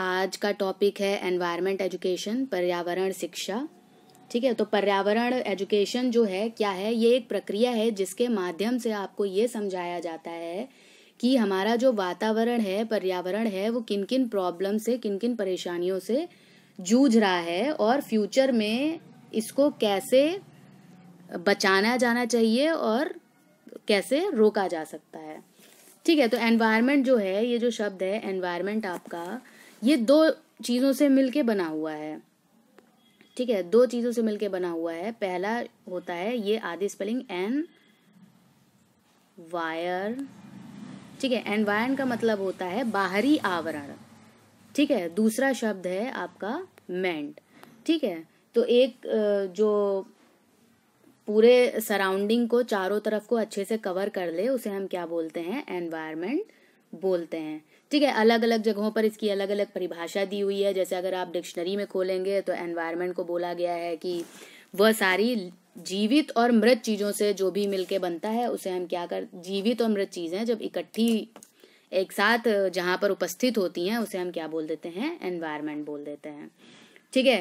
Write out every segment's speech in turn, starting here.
आज का टॉपिक है एनवायरनमेंट एजुकेशन पर्यावरण शिक्षा ठीक है तो पर्यावरण एजुकेशन जो है क्या है ये एक प्रक्रिया है जिसके माध्यम से आपको ये समझाया जाता है कि हमारा जो वातावरण है पर्यावरण है वो किन किन प्रॉब्लम से किन किन परेशानियों से जूझ रहा है और फ्यूचर में इसको कैसे बचाना जाना चाहिए और कैसे रोका जा सकता है ठीक है तो एनवायरनमेंट जो है ये जो शब्द है एनवायरनमेंट आपका ये दो चीज़ों से मिलके बना हुआ है ठीक है दो चीज़ों से मिलके बना हुआ है पहला होता है ये आदि स्पेलिंग एन वायर ठीक है वायर का मतलब होता है बाहरी आवरण ठीक है दूसरा शब्द है आपका मेंट ठीक है तो एक जो पूरे सराउंडिंग को चारों तरफ को अच्छे से कवर कर ले उसे हम क्या बोलते हैं एनवायरमेंट बोलते हैं ठीक है अलग अलग जगहों पर इसकी अलग अलग परिभाषा दी हुई है जैसे अगर आप डिक्शनरी में खोलेंगे तो एनवायरमेंट को बोला गया है कि वह सारी जीवित और मृत चीजों से जो भी मिलके बनता है उसे हम क्या कर जीवित और मृत चीजें जब इकट्ठी एक साथ जहाँ पर उपस्थित होती हैं उसे हम क्या बोल देते हैं एनवायरमेंट बोल देते हैं ठीक है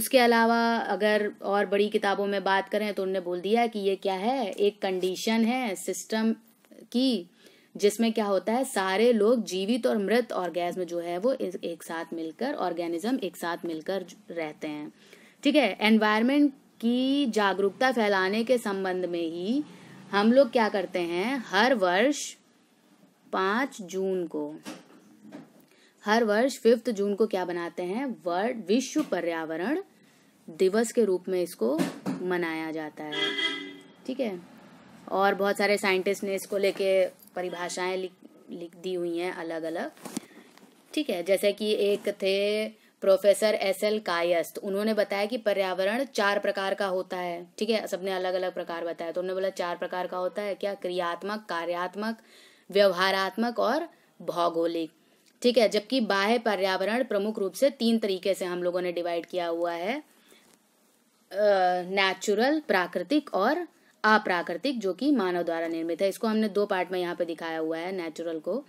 उसके अलावा अगर और बड़ी किताबों में बात करें तो उनने बोल दिया कि ये क्या है एक कंडीशन है सिस्टम की जिसमें क्या होता है सारे लोग जीवित और मृत में जो है वो एक साथ मिलकर ऑर्गेनिज्म एक साथ मिलकर रहते हैं ठीक है एनवायरमेंट की जागरूकता फैलाने के संबंध में ही हम लोग क्या करते हैं हर वर्ष पांच जून को हर वर्ष फिफ्थ जून को क्या बनाते हैं वर्ल्ड विश्व पर्यावरण दिवस के रूप में इसको मनाया जाता है ठीक है और बहुत सारे साइंटिस्ट ने इसको लेके परिभाषाएं लिख लिख दी हुई हैं अलग अलग ठीक है जैसे कि एक थे प्रोफेसर एस एल कायस्त उन्होंने बताया कि पर्यावरण चार प्रकार का होता है ठीक है सबने अलग अलग प्रकार बताया तो उन्होंने बोला चार प्रकार का होता है क्या क्रियात्मक कार्यात्मक व्यवहारात्मक और भौगोलिक ठीक है जबकि बाह्य पर्यावरण प्रमुख रूप से तीन तरीके से हम लोगों ने डिवाइड किया हुआ है नेचुरल प्राकृतिक और अप्राकृतिक जो कि मानव द्वारा निर्मित है इसको हमने दो पार्ट में यहाँ पे दिखाया हुआ है नेचुरल को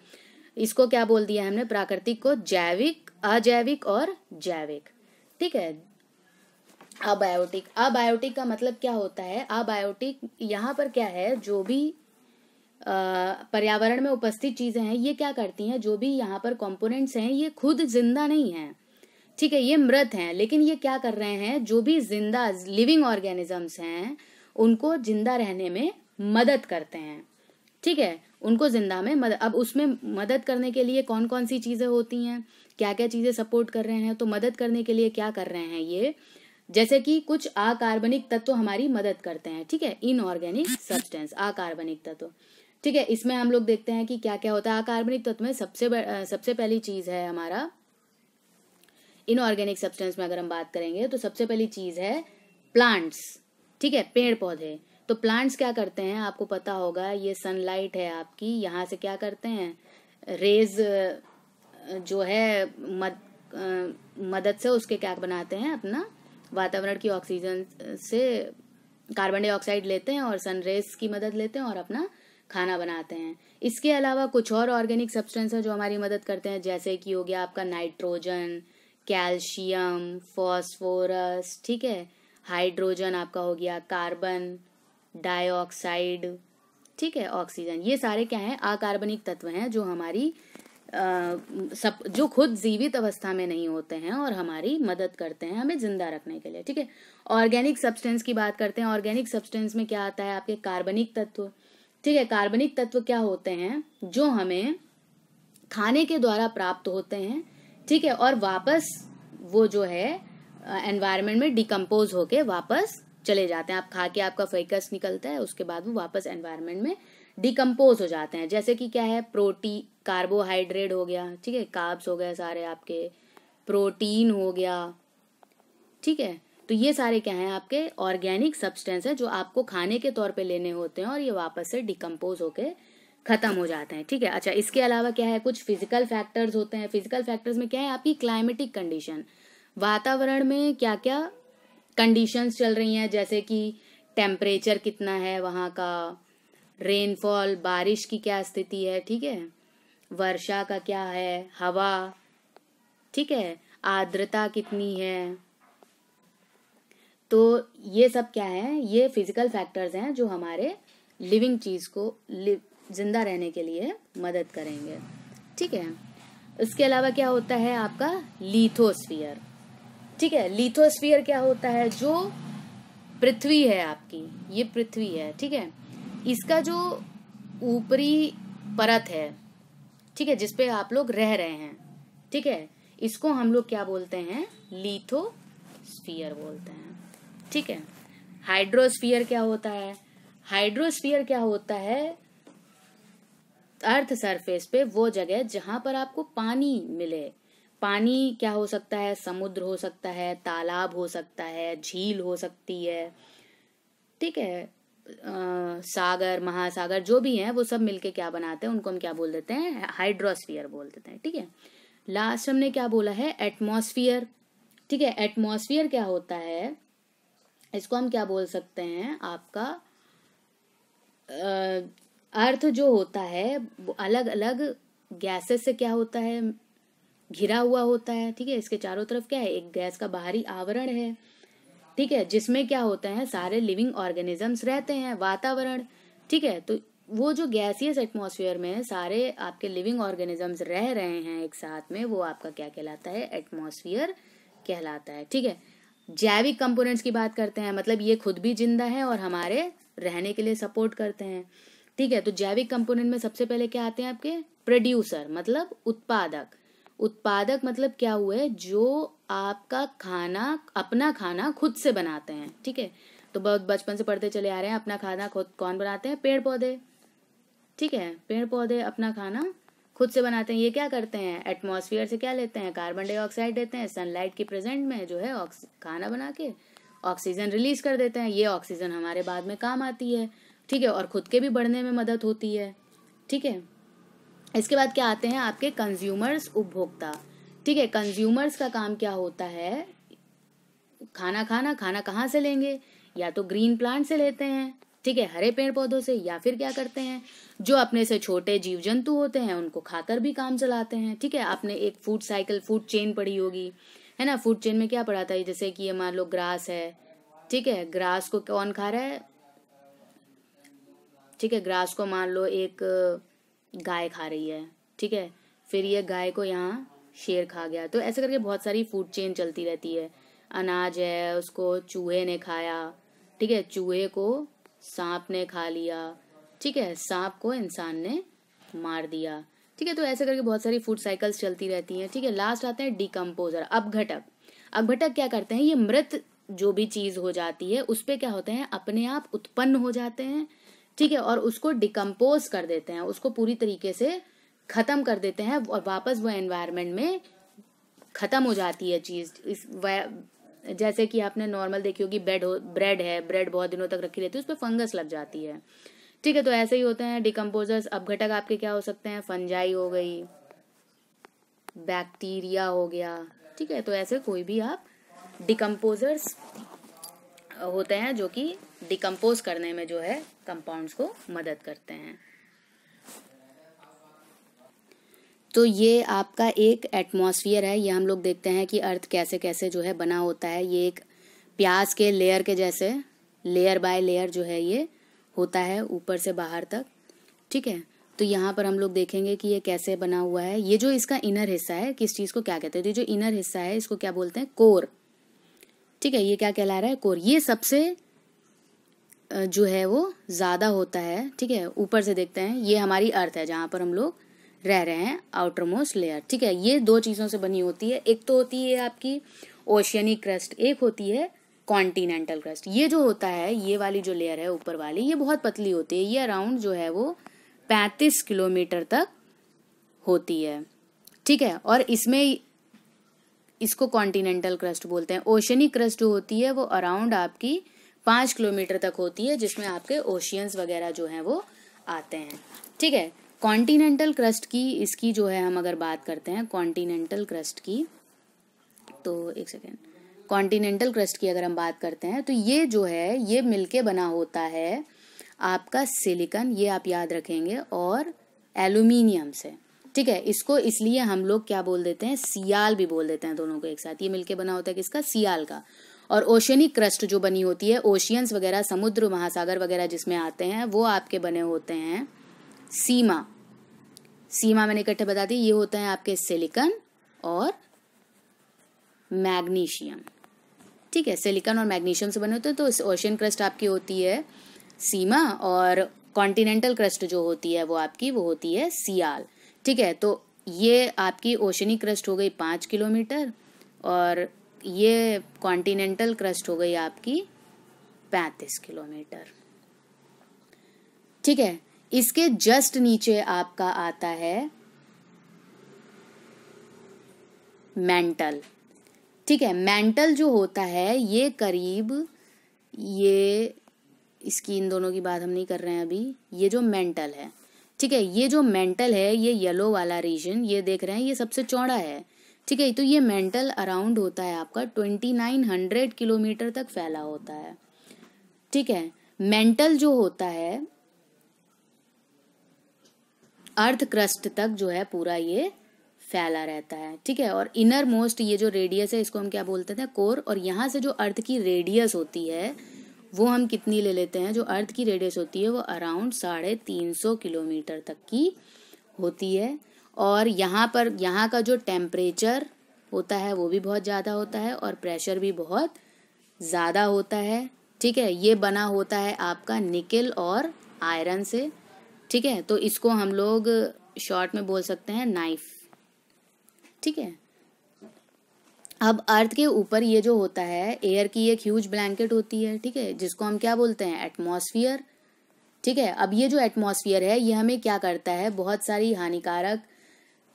इसको क्या बोल दिया हमने प्राकृतिक को जैविक अजैविक और जैविक ठीक है अबायोटिक अबायोटिक का मतलब क्या होता है अबायोटिक यहाँ पर क्या है जो भी पर्यावरण में उपस्थित चीजें हैं ये क्या करती हैं जो भी यहाँ पर कंपोनेंट्स हैं ये खुद जिंदा नहीं है ठीक है ये मृत हैं लेकिन ये क्या कर रहे हैं जो भी जिंदा लिविंग ऑर्गेनिजम्स हैं उनको जिंदा रहने में मदद करते हैं ठीक है उनको जिंदा में मदद अब उसमें मदद करने के लिए कौन कौन सी चीज़ें होती हैं क्या क्या चीज़ें सपोर्ट कर रहे हैं तो मदद करने के लिए क्या कर रहे हैं ये जैसे कि कुछ अकार्बनिक तत्व हमारी मदद करते हैं ठीक है इनऑर्गेनिक सब्सटेंस अकार्बनिक तत्व ठीक है इसमें हम लोग देखते हैं कि क्या क्या होता है अकार्बनिक तत्व में सबसे सबसे पहली चीज है हमारा इनऑर्गेनिक सब्सटेंस में अगर हम बात करेंगे तो सबसे पहली चीज है प्लांट्स ठीक है पेड़ पौधे तो प्लांट्स क्या करते हैं आपको पता होगा ये सनलाइट है आपकी यहाँ से क्या करते हैं रेज जो है मद, मदद से उसके क्या बनाते हैं अपना वातावरण की ऑक्सीजन से कार्बन डाइऑक्साइड लेते हैं और सन रेज की मदद लेते हैं और अपना खाना बनाते हैं इसके अलावा कुछ और ऑर्गेनिक सब्सटेंस है जो हमारी मदद करते हैं जैसे कि हो गया आपका नाइट्रोजन कैल्शियम फॉस्फोरस ठीक है हाइड्रोजन आपका हो गया कार्बन डाइऑक्साइड ठीक है ऑक्सीजन ये सारे क्या हैं अकार्बनिक तत्व हैं जो हमारी आ, सब जो खुद जीवित अवस्था में नहीं होते हैं और हमारी मदद करते हैं हमें जिंदा रखने के लिए ठीक है ऑर्गेनिक सब्सटेंस की बात करते हैं ऑर्गेनिक सब्सटेंस में क्या आता है आपके कार्बनिक तत्व ठीक है कार्बनिक तत्व क्या होते हैं जो हमें खाने के द्वारा प्राप्त होते हैं ठीक है और वापस वो जो है एनवायरनमेंट में डिकम्पोज होके वापस चले जाते हैं आप खा के आपका फेकस निकलता है उसके बाद वो वापस एनवायरनमेंट में डिकम्पोज हो जाते हैं जैसे कि क्या है प्रोटी कार्बोहाइड्रेट हो गया ठीक है काब्स हो गए सारे आपके प्रोटीन हो गया ठीक है तो ये सारे क्या हैं आपके ऑर्गेनिक सब्सटेंस है जो आपको खाने के तौर पे लेने होते हैं और ये वापस से डिकम्पोज होके खत्म हो जाते हैं ठीक है अच्छा इसके अलावा क्या है कुछ फिजिकल फैक्टर्स होते हैं फिजिकल फैक्टर्स में क्या है आपकी क्लाइमेटिक कंडीशन वातावरण में क्या क्या कंडीशंस चल रही हैं जैसे कि टेम्परेचर कितना है वहाँ का रेनफॉल बारिश की क्या स्थिति है ठीक है वर्षा का क्या है हवा ठीक है आर्द्रता कितनी है तो ये सब क्या है ये फिजिकल फैक्टर्स हैं जो हमारे लिविंग चीज़ को जिंदा रहने के लिए मदद करेंगे ठीक है इसके अलावा क्या होता है आपका लीथोस्फियर ठीक है लिथोस्फीयर क्या होता है जो पृथ्वी है आपकी ये पृथ्वी है ठीक है इसका जो ऊपरी परत है ठीक है जिसपे आप लोग रह रहे हैं ठीक है इसको हम लोग क्या बोलते हैं लीथोस्फियर बोलते हैं ठीक है हाइड्रोस्फियर क्या होता है हाइड्रोस्फियर क्या होता है अर्थ सरफेस पे वो जगह जहां पर आपको पानी मिले पानी क्या हो सकता है समुद्र हो सकता है तालाब हो सकता है झील हो सकती है ठीक है आ, सागर महासागर जो भी हैं वो सब मिलके क्या बनाते हैं उनको हम क्या बोल देते हैं हाइड्रोस्फीयर बोल देते हैं ठीक है लास्ट हमने क्या बोला है एटमोसफियर ठीक है एटमोसफियर क्या होता है इसको हम क्या बोल सकते हैं आपका अर्थ जो होता है अलग अलग गैसेस से क्या होता है घिरा हुआ होता है ठीक है इसके चारों तरफ क्या है एक गैस का बाहरी आवरण है ठीक है जिसमें क्या होता है सारे लिविंग ऑर्गेनिजम्स रहते हैं वातावरण ठीक है तो वो जो गैसियस एटमोसफियर में सारे आपके लिविंग ऑर्गेनिजम्स रह रहे हैं एक साथ में वो आपका क्या कहलाता है एटमोसफियर कहलाता है ठीक है जैविक कंपोनेंट्स की बात करते हैं मतलब ये खुद भी जिंदा है और हमारे रहने के लिए सपोर्ट करते हैं ठीक है तो जैविक कंपोनेंट में सबसे पहले क्या आते हैं आपके प्रोड्यूसर मतलब उत्पादक उत्पादक मतलब क्या हुए जो आपका खाना अपना खाना खुद से बनाते हैं ठीक है तो बहुत बचपन से पढ़ते चले आ रहे हैं अपना खाना खुद कौन बनाते हैं पेड़ पौधे ठीक है पेड़ पौधे अपना खाना खुद से बनाते हैं ये क्या करते हैं एटमॉस्फेयर से क्या लेते हैं कार्बन डाइऑक्साइड देते हैं सनलाइट के प्रेजेंट में जो है खाना बना के ऑक्सीजन रिलीज कर देते हैं ये ऑक्सीजन हमारे बाद में काम आती है ठीक है और खुद के भी बढ़ने में मदद होती है ठीक है इसके बाद क्या आते हैं आपके कंज्यूमर्स उपभोक्ता ठीक है कंज्यूमर्स का काम क्या होता है खाना खाना खाना कहाँ से लेंगे या तो ग्रीन प्लांट से लेते हैं ठीक है हरे पेड़ पौधों से या फिर क्या करते हैं जो अपने से छोटे जीव जंतु होते हैं उनको खाकर भी काम चलाते हैं ठीक है आपने एक फूड साइकिल फूड चेन पड़ी होगी है ना फूड चेन में क्या पड़ा था जैसे कि ये मान लो ग्रास है ठीक है ग्रास को कौन खा रहा है ठीक है ग्रास को मान लो एक गाय खा रही है ठीक है फिर ये गाय को यहाँ शेर खा गया तो ऐसे करके बहुत सारी फूड चेन चलती रहती है अनाज है उसको चूहे ने खाया ठीक है चूहे को सांप ने खा लिया ठीक है सांप को इंसान ने मार दिया ठीक है तो ऐसे करके बहुत सारी फूड साइकिल्स चलती रहती हैं ठीक है लास्ट आते हैं डिकम्पोजर अपघटक अपघटक क्या करते हैं ये मृत जो भी चीज हो जाती है उस पर क्या होते हैं अपने आप उत्पन्न हो जाते हैं ठीक है और उसको डिकम्पोज कर देते हैं उसको पूरी तरीके से खत्म कर देते हैं और वापस वो एनवायरमेंट में खत्म हो जाती है चीज इस जैसे कि आपने नॉर्मल देखी होगी ब्रेड हो ब्रेड है ब्रेड बहुत दिनों तक रखी रहती है उस पर फंगस लग जाती है ठीक है तो ऐसे ही होते हैं डिकम्पोजर्स अपघटक आपके क्या हो सकते हैं फंजाई हो गई बैक्टीरिया हो गया ठीक है तो ऐसे कोई भी आप डिकम्पोजर्स होते हैं जो कि डिकम्पोज करने में जो है कंपाउंड्स को मदद करते हैं तो ये आपका एक एटमॉस्फियर है ये हम लोग देखते हैं कि अर्थ कैसे कैसे जो है बना होता है ये एक प्याज के लेयर के जैसे लेयर बाय लेयर जो है ये होता है ऊपर से बाहर तक ठीक है तो यहाँ पर हम लोग देखेंगे कि ये कैसे बना हुआ है ये जो इसका इनर हिस्सा है किस चीज़ को क्या कहते हैं तो जो इनर हिस्सा है इसको क्या बोलते हैं कोर ठीक है ये क्या कहला रहा है कोर ये सबसे जो है वो ज़्यादा होता है ठीक है ऊपर से देखते हैं ये हमारी अर्थ है जहाँ पर हम लोग रह रहे हैं आउटर मोस्ट लेयर ठीक है ये दो चीज़ों से बनी होती है एक तो होती है आपकी ओशियनिक क्रस्ट एक होती है कॉन्टीनेंटल क्रस्ट ये जो होता है ये वाली जो लेयर है ऊपर वाली ये बहुत पतली होती है ये अराउंड जो है वो पैंतीस किलोमीटर तक होती है ठीक है और इसमें इसको कॉन्टीनेंटल क्रस्ट बोलते हैं ओशनी क्रस्ट जो होती है वो अराउंड आपकी पाँच किलोमीटर तक होती है जिसमें आपके ओशियंस वगैरह जो हैं वो आते हैं ठीक है कॉन्टिनेंटल क्रस्ट की इसकी जो है हम अगर बात करते हैं कॉन्टिनेंटल क्रस्ट की तो एक सेकेंड कॉन्टीनेंटल क्रस्ट की अगर हम बात करते हैं तो ये जो है ये मिलके बना होता है आपका सिलिकन ये आप याद रखेंगे और एलुमिनियम से ठीक है इसको इसलिए हम लोग क्या बोल देते हैं सियाल भी बोल देते हैं दोनों को एक साथ ये मिलके बना होता है किसका सियाल का और ओशनिक क्रस्ट जो बनी होती है ओशियंस वगैरह समुद्र महासागर वगैरह जिसमें आते हैं वो आपके बने होते हैं सीमा सीमा मैंने इकट्ठे बता दी ये होते हैं आपके सिलिकन और मैग्नीशियम ठीक है सिलिकन और मैग्नीशियम से बने होते हैं तो ओशियन क्रस्ट आपकी होती है सीमा और कॉन्टिनेंटल क्रस्ट जो होती है वो आपकी वो होती है सियाल ठीक है तो ये आपकी ओशनी क्रस्ट हो गई पाँच किलोमीटर और ये कॉन्टिनेंटल क्रस्ट हो गई आपकी पैंतीस किलोमीटर ठीक है इसके जस्ट नीचे आपका आता है मेंटल ठीक है मेंटल जो होता है ये करीब ये इसकी इन दोनों की बात हम नहीं कर रहे हैं अभी ये जो मेंटल है ठीक है ये जो मेंटल है ये येलो वाला रीजन ये देख रहे हैं ये सबसे चौड़ा है ठीक है तो ये मेंटल अराउंड होता है आपका ट्वेंटी नाइन हंड्रेड किलोमीटर तक फैला होता है ठीक है मेंटल जो होता है अर्थ क्रस्ट तक जो है पूरा ये फैला रहता है ठीक है और इनर मोस्ट ये जो रेडियस है इसको हम क्या बोलते थे कोर और यहाँ से जो अर्थ की रेडियस होती है वो हम कितनी ले लेते हैं जो अर्थ की रेडियस होती है वो अराउंड साढ़े तीन सौ किलोमीटर तक की होती है और यहाँ पर यहाँ का जो टेम्परेचर होता है वो भी बहुत ज़्यादा होता है और प्रेशर भी बहुत ज़्यादा होता है ठीक है ये बना होता है आपका निकल और आयरन से ठीक है तो इसको हम लोग शॉर्ट में बोल सकते हैं नाइफ ठीक है अब अर्थ के ऊपर ये जो होता है एयर की एक ह्यूज ब्लैंकेट होती है ठीक है जिसको हम क्या बोलते हैं एटमॉस्फियर ठीक है अब ये जो एटमॉस्फियर है ये हमें क्या करता है बहुत सारी हानिकारक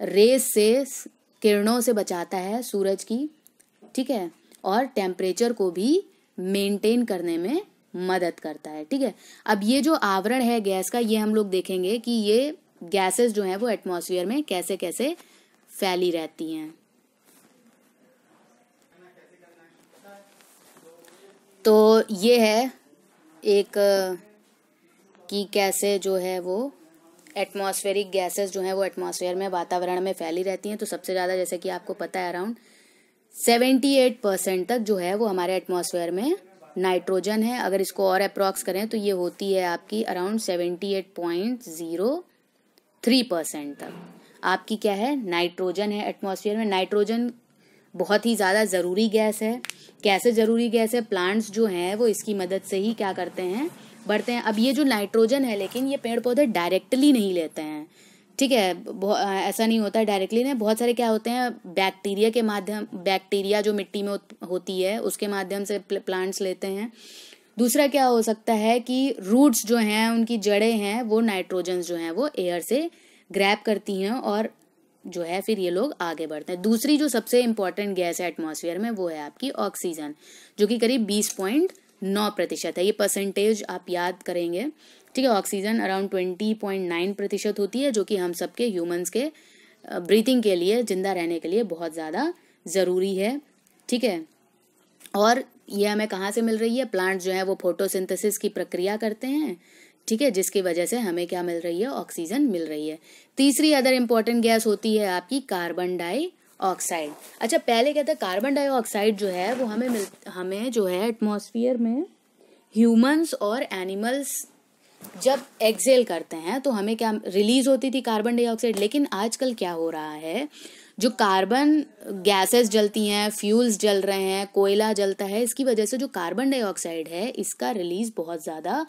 रेस से किरणों से बचाता है सूरज की ठीक है और टेम्परेचर को भी मेंटेन करने में मदद करता है ठीक है अब ये जो आवरण है गैस का ये हम लोग देखेंगे कि ये गैसेस जो है वो एटमोसफियर में कैसे कैसे फैली रहती हैं तो ये है एक कि कैसे जो है वो एटमॉस्फेरिक गैसेस जो हैं वो एटमॉस्फेयर में वातावरण में फैली रहती हैं तो सबसे ज़्यादा जैसे कि आपको पता है अराउंड सेवेंटी एट परसेंट तक जो है वो हमारे एटमॉस्फेयर में नाइट्रोजन है अगर इसको और अप्रॉक्स करें तो ये होती है आपकी around seventy eight point zero three percent तक आपकी क्या है नाइट्रोजन है एटमॉस्फेयर में नाइट्रोजन बहुत ही ज़्यादा ज़रूरी गैस है कैसे ज़रूरी गैस है प्लांट्स जो हैं वो इसकी मदद से ही क्या करते हैं बढ़ते हैं अब ये जो नाइट्रोजन है लेकिन ये पेड़ पौधे डायरेक्टली नहीं लेते हैं ठीक है ऐसा नहीं होता डायरेक्टली ना बहुत सारे क्या होते हैं बैक्टीरिया के माध्यम बैक्टीरिया जो मिट्टी में होती है उसके माध्यम से प्लांट्स लेते हैं दूसरा क्या हो सकता है कि रूट्स जो हैं उनकी जड़ें हैं वो नाइट्रोजन जो हैं वो एयर से ग्रैप करती हैं और जो है फिर ये लोग आगे बढ़ते हैं दूसरी जो सबसे इम्पॉर्टेंट गैस है एटमोसफियर में वो है आपकी ऑक्सीजन जो कि करीब बीस पॉइंट नौ प्रतिशत है ये परसेंटेज आप याद करेंगे ठीक है oxygen around twenty point nine प्रतिशत होती है जो कि हम सबके ह्यूमंस के ब्रीथिंग के लिए जिंदा रहने के लिए बहुत ज़्यादा ज़रूरी है ठीक है और ये हमें कहाँ से मिल रही है प्लांट जो है वो फोटोसिंथेसिस की प्रक्रिया करते हैं ठीक है जिसकी वजह से हमें क्या मिल रही है ऑक्सीजन मिल रही है तीसरी अदर इम्पॉर्टेंट गैस होती है आपकी कार्बन डाई ऑक्साइड अच्छा पहले क्या था कार्बन डाइऑक्साइड जो है वो हमें मिल हमें जो है एटमोसफियर में ह्यूमंस और एनिमल्स जब एक्सेल करते हैं तो हमें क्या रिलीज होती थी कार्बन डाइऑक्साइड लेकिन आजकल क्या हो रहा है जो कार्बन गैसेस जलती हैं फ्यूल्स जल रहे हैं कोयला जलता है इसकी वजह से जो कार्बन डाइऑक्साइड है इसका रिलीज बहुत ज़्यादा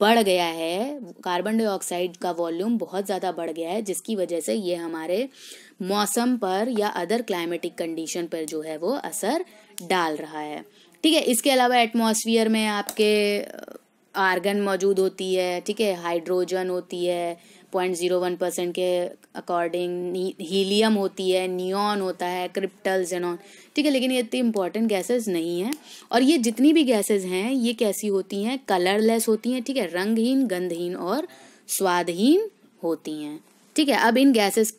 बढ़ गया है कार्बन डाइऑक्साइड का वॉल्यूम बहुत ज़्यादा बढ़ गया है जिसकी वजह से ये हमारे मौसम पर या अदर क्लाइमेटिक कंडीशन पर जो है वो असर डाल रहा है ठीक है इसके अलावा एटमोसफियर में आपके आर्गन मौजूद होती है ठीक है हाइड्रोजन होती है पॉइंट जीरो वन परसेंट के अकॉर्डिंग हीलियम होती है नियॉन होता है क्रिप्टल जेनॉन ठीक है लेकिन ये इतनी इंपॉर्टेंट गैसेस नहीं हैं और ये जितनी भी गैसेस हैं ये कैसी होती हैं कलरलेस होती हैं ठीक है रंगहीन गंधहीन और स्वादहीन होती हैं ठीक है अब इन गैसेस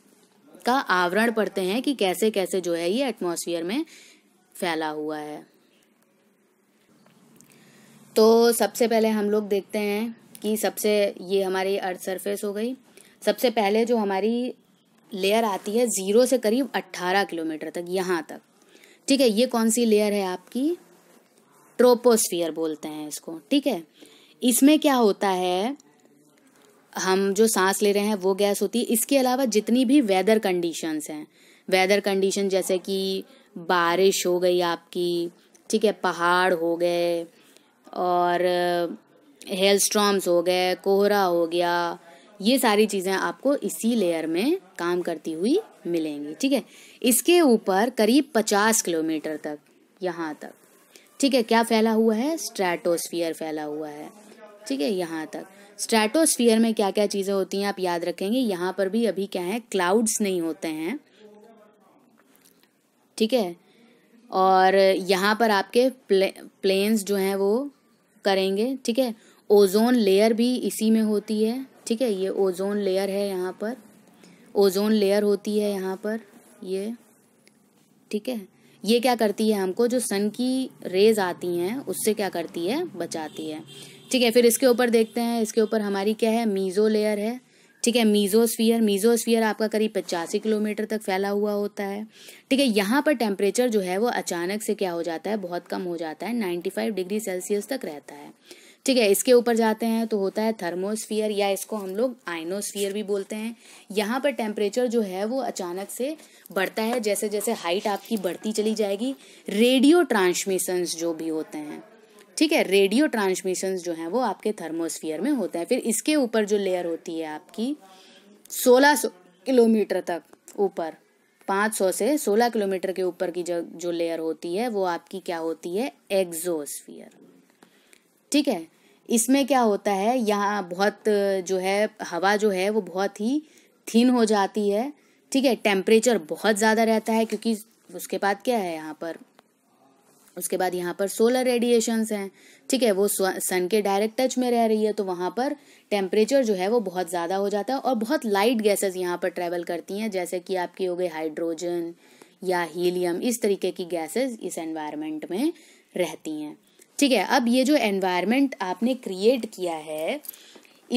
का आवरण पढ़ते हैं कि कैसे कैसे जो है ये एटमोसफियर में फैला हुआ है तो सबसे पहले हम लोग देखते हैं कि सबसे ये हमारी अर्थ सरफेस हो गई सबसे पहले जो हमारी लेयर आती है ज़ीरो से करीब अट्ठारह किलोमीटर तक यहाँ तक ठीक है ये कौन सी लेयर है आपकी ट्रोपोस्फियर बोलते हैं इसको ठीक है इसमें क्या होता है हम जो सांस ले रहे हैं वो गैस होती है इसके अलावा जितनी भी वेदर कंडीशंस हैं वेदर कंडीशन जैसे कि बारिश हो गई आपकी ठीक है पहाड़ हो गए और हेल स्ट्रॉम्स हो गए कोहरा हो गया ये सारी चीज़ें आपको इसी लेयर में काम करती हुई मिलेंगी ठीक है इसके ऊपर करीब पचास किलोमीटर तक यहाँ तक ठीक है क्या फैला हुआ है स्ट्रेटोस्फियर फैला हुआ है ठीक है यहाँ तक स्ट्रेटोस्फीयर में क्या क्या चीज़ें होती हैं आप याद रखेंगे यहाँ पर भी अभी क्या है क्लाउड्स नहीं होते हैं ठीक है और यहाँ पर आपके प्ले, प्लेन्स जो हैं वो करेंगे ठीक है ओजोन लेयर भी इसी में होती है ठीक है ये ओजोन लेयर है यहाँ पर ओजोन लेयर होती है यहाँ पर ये ठीक है ये क्या करती है हमको जो सन की रेज आती हैं उससे क्या करती है बचाती है ठीक है फिर इसके ऊपर देखते हैं इसके ऊपर हमारी क्या है मीज़ो लेयर है ठीक है मीजोस्फीयर मीजोस्फीयर आपका करीब पचासी किलोमीटर तक फैला हुआ होता है ठीक है यहाँ पर टेम्परेचर जो है वो अचानक से क्या हो जाता है बहुत कम हो जाता है नाइन्टी फाइव डिग्री सेल्सियस तक रहता है ठीक है इसके ऊपर जाते हैं तो होता है थर्मोस्फियर या इसको हम लोग आइनोस्फियर भी बोलते हैं यहाँ पर टेम्परेचर जो है वो अचानक से बढ़ता है जैसे जैसे हाइट आपकी बढ़ती चली जाएगी रेडियो ट्रांसमिशंस जो भी होते हैं ठीक है रेडियो ट्रांसमिशन जो हैं वो आपके थर्मोस्फियर में होते हैं फिर इसके ऊपर जो लेयर होती है आपकी सोलह सो किलोमीटर तक ऊपर पाँच सौ से सोलह किलोमीटर के ऊपर की जो जो लेयर होती है वो आपकी क्या होती है एग्जोस्फियर ठीक है इसमें क्या होता है यहाँ बहुत जो है हवा जो है वो बहुत ही थीन हो जाती है ठीक है टेम्परेचर बहुत ज़्यादा रहता है क्योंकि उसके बाद क्या है यहाँ पर उसके बाद यहाँ पर सोलर रेडिएशंस हैं ठीक है वो सन के डायरेक्ट टच में रह रही है तो वहाँ पर टेम्परेचर जो है वो बहुत ज़्यादा हो जाता है और बहुत लाइट गैसेस यहाँ पर ट्रेवल करती हैं जैसे कि आपकी हो गई हाइड्रोजन या हीलियम इस तरीके की गैसेस इस एनवायरमेंट में रहती हैं ठीक है अब ये जो एनवायरनमेंट आपने क्रिएट किया है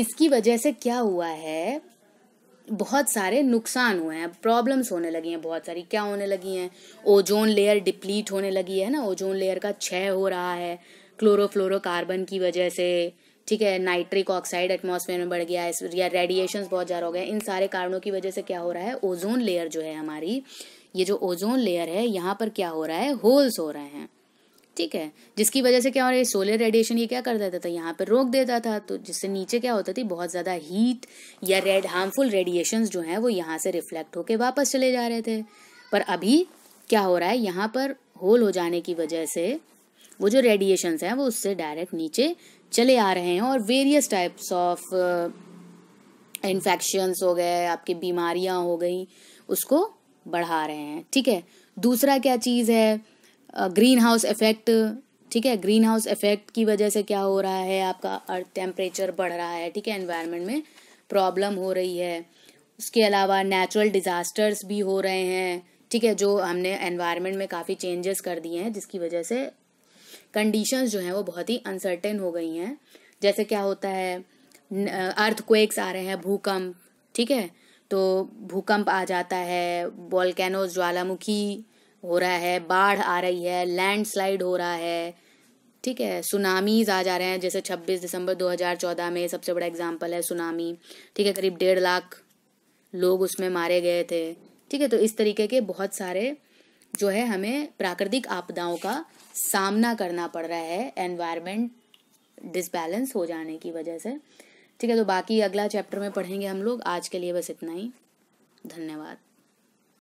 इसकी वजह से क्या हुआ है बहुत सारे नुकसान हुए हैं प्रॉब्लम्स होने लगी हैं बहुत सारी क्या होने लगी हैं ओजोन लेयर डिप्लीट होने लगी है ना ओजोन लेयर का क्षय हो रहा है क्लोरोफ्लोरोकार्बन की वजह से ठीक है नाइट्रिक ऑक्साइड एटमॉस्फेयर में बढ़ गया है या रेडिएशन बहुत ज़्यादा हो गए इन सारे कारणों की वजह से क्या हो रहा है ओजोन लेयर जो है हमारी ये जो ओजोन लेयर है यहाँ पर क्या हो रहा है होल्स हो रहे हैं ठीक है जिसकी वजह से क्या हो रहा है सोलर रेडिएशन ये क्या कर देता था यहाँ पर रोक देता था तो जिससे नीचे क्या होता थी बहुत ज़्यादा हीट या रेड हार्मफुल रेडिएशंस जो हैं वो यहाँ से रिफ्लेक्ट होके वापस चले जा रहे थे पर अभी क्या हो रहा है यहाँ पर होल हो जाने की वजह से वो जो रेडिएशन हैं वो उससे डायरेक्ट नीचे चले आ रहे हैं और वेरियस टाइप्स ऑफ इन्फेक्शंस हो गए आपकी बीमारियां हो गई उसको बढ़ा रहे हैं ठीक है दूसरा क्या चीज़ है ग्रीन हाउस इफेक्ट ठीक है ग्रीन हाउस इफेक्ट की वजह से क्या हो रहा है आपका अर्थ टेम्परेचर बढ़ रहा है ठीक है एनवायरनमेंट में प्रॉब्लम हो रही है उसके अलावा नेचुरल डिज़ास्टर्स भी हो रहे हैं ठीक है जो हमने एनवायरनमेंट में काफ़ी चेंजेस कर दिए हैं जिसकी वजह से कंडीशंस जो हैं वो बहुत ही अनसर्टेन हो गई हैं जैसे क्या होता है अर्थ आ रहे हैं भूकंप ठीक है तो भूकंप आ जाता है बॉलकैनो ज्वालामुखी हो रहा है बाढ़ आ रही है लैंडस्लाइड हो रहा है ठीक है सुनामीज आ जा रहे हैं जैसे 26 दिसंबर 2014 में सबसे बड़ा एग्जाम्पल है सुनामी ठीक है करीब डेढ़ लाख लोग उसमें मारे गए थे ठीक है तो इस तरीके के बहुत सारे जो है हमें प्राकृतिक आपदाओं का सामना करना पड़ रहा है एनवायरमेंट डिसबैलेंस हो जाने की वजह से ठीक है तो बाकी अगला चैप्टर में पढ़ेंगे हम लोग आज के लिए बस इतना ही धन्यवाद